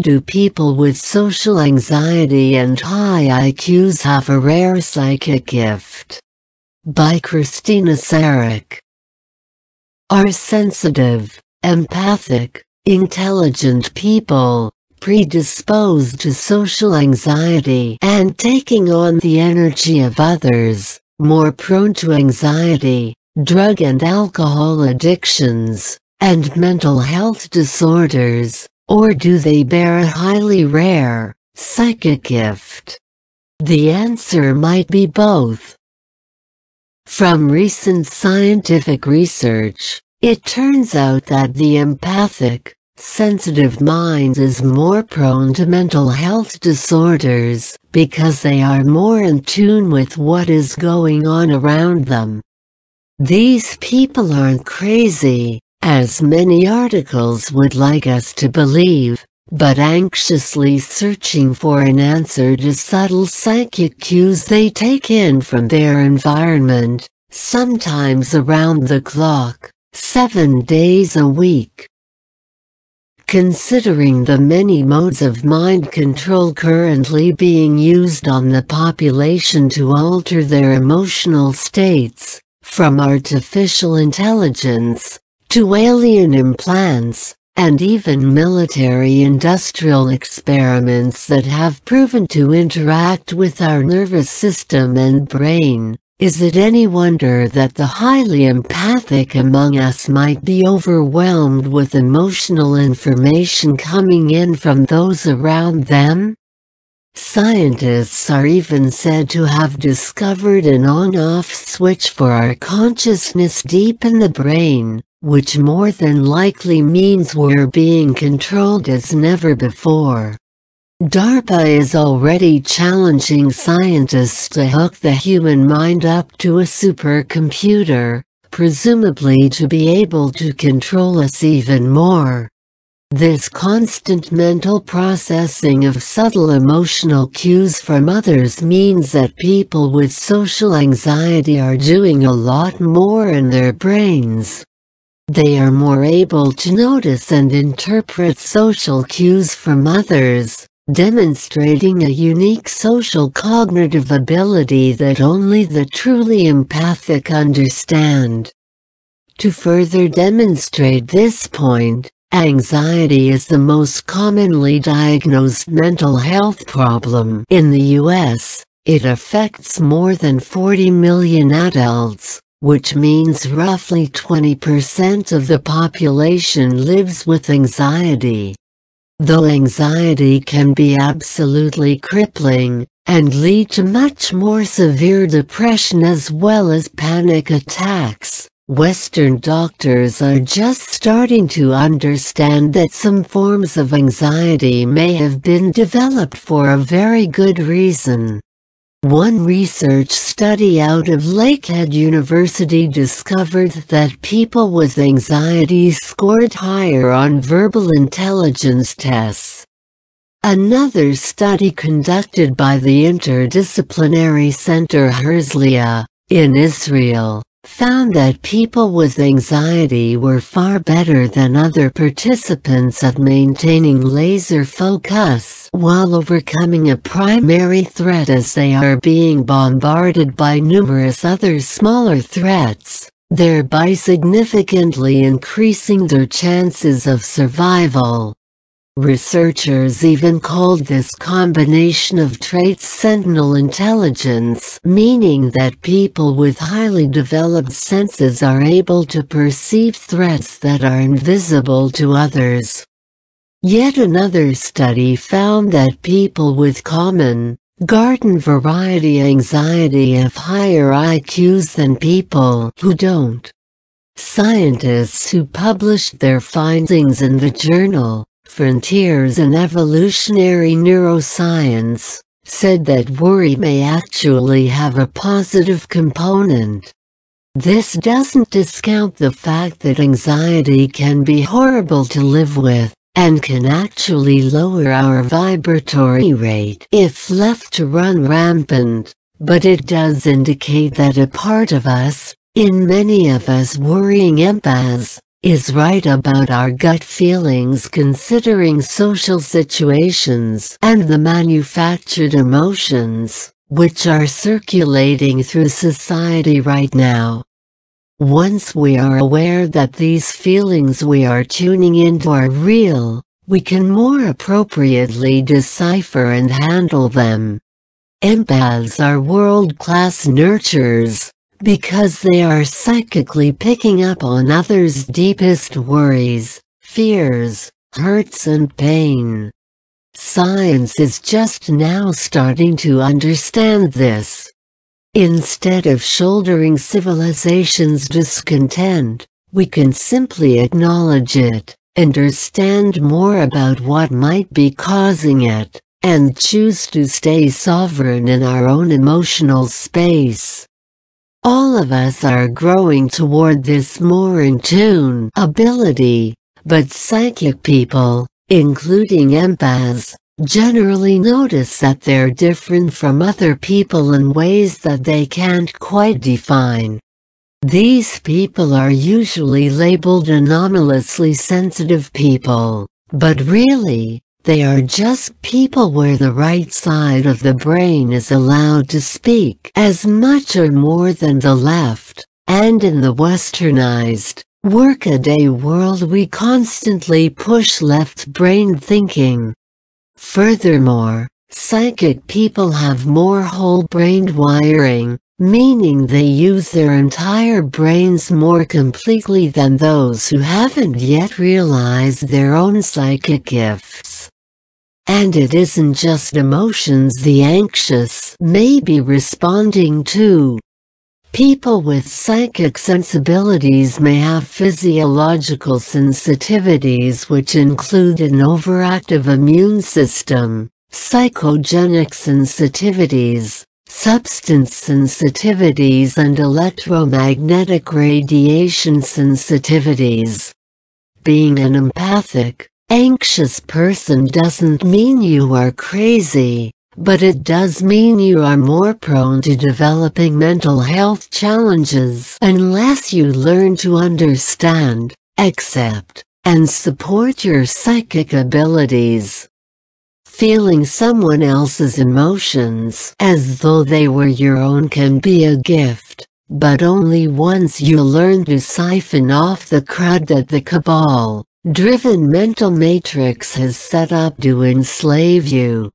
Do people with social anxiety and high IQs have a rare psychic gift? By Christina Sarek. Are sensitive, empathic, intelligent people predisposed to social anxiety and taking on the energy of others, more prone to anxiety, drug and alcohol addictions, and mental health disorders? Or do they bear a highly rare, psychic gift? The answer might be both. From recent scientific research, it turns out that the empathic, sensitive mind is more prone to mental health disorders because they are more in tune with what is going on around them. These people aren't crazy, as many articles would like us to believe, but anxiously searching for an answer to subtle psychic cues they take in from their environment, sometimes around the clock, seven days a week. Considering the many modes of mind control currently being used on the population to alter their emotional states, from artificial intelligence, to alien implants, and even military industrial experiments that have proven to interact with our nervous system and brain, is it any wonder that the highly empathic among us might be overwhelmed with emotional information coming in from those around them? Scientists are even said to have discovered an on-off switch for our consciousness deep in the brain, which more than likely means we're being controlled as never before. DARPA is already challenging scientists to hook the human mind up to a supercomputer, presumably to be able to control us even more. This constant mental processing of subtle emotional cues from others means that people with social anxiety are doing a lot more in their brains. They are more able to notice and interpret social cues from others, demonstrating a unique social cognitive ability that only the truly empathic understand. To further demonstrate this point, Anxiety is the most commonly diagnosed mental health problem in the U.S. It affects more than 40 million adults, which means roughly 20% of the population lives with anxiety. Though anxiety can be absolutely crippling, and lead to much more severe depression as well as panic attacks, Western doctors are just starting to understand that some forms of anxiety may have been developed for a very good reason. One research study out of Lakehead University discovered that people with anxiety scored higher on verbal intelligence tests. Another study conducted by the Interdisciplinary Center Herzliya, in Israel, found that people with anxiety were far better than other participants at maintaining laser focus while overcoming a primary threat as they are being bombarded by numerous other smaller threats, thereby significantly increasing their chances of survival. Researchers even called this combination of traits sentinel intelligence, meaning that people with highly developed senses are able to perceive threats that are invisible to others. Yet another study found that people with common, garden variety anxiety have higher IQs than people who don't. Scientists who published their findings in the journal Frontiers in Evolutionary Neuroscience, said that worry may actually have a positive component. This doesn't discount the fact that anxiety can be horrible to live with, and can actually lower our vibratory rate if left to run rampant, but it does indicate that a part of us, in many of us worrying empaths, is right about our gut feelings considering social situations and the manufactured emotions which are circulating through society right now. Once we are aware that these feelings we are tuning into are real, we can more appropriately decipher and handle them. Empaths are world-class nurturers, because they are psychically picking up on others' deepest worries, fears, hurts and pain. Science is just now starting to understand this. Instead of shouldering civilization's discontent, we can simply acknowledge it, understand more about what might be causing it, and choose to stay sovereign in our own emotional space. All of us are growing toward this more in tune ability, but psychic people, including empaths, generally notice that they're different from other people in ways that they can't quite define. These people are usually labeled anomalously sensitive people, but really, they are just people where the right side of the brain is allowed to speak as much or more than the left, and in the westernized, workaday world we constantly push left brain thinking. Furthermore, psychic people have more whole-brained wiring, meaning they use their entire brains more completely than those who haven't yet realized their own psychic gifts. And it isn't just emotions the anxious may be responding to. People with psychic sensibilities may have physiological sensitivities which include an overactive immune system, psychogenic sensitivities, substance sensitivities and electromagnetic radiation sensitivities. Being an empathic, Anxious person doesn't mean you are crazy, but it does mean you are more prone to developing mental health challenges unless you learn to understand, accept, and support your psychic abilities. Feeling someone else's emotions as though they were your own can be a gift, but only once you learn to siphon off the crud that the cabal, driven mental matrix has set up to enslave you.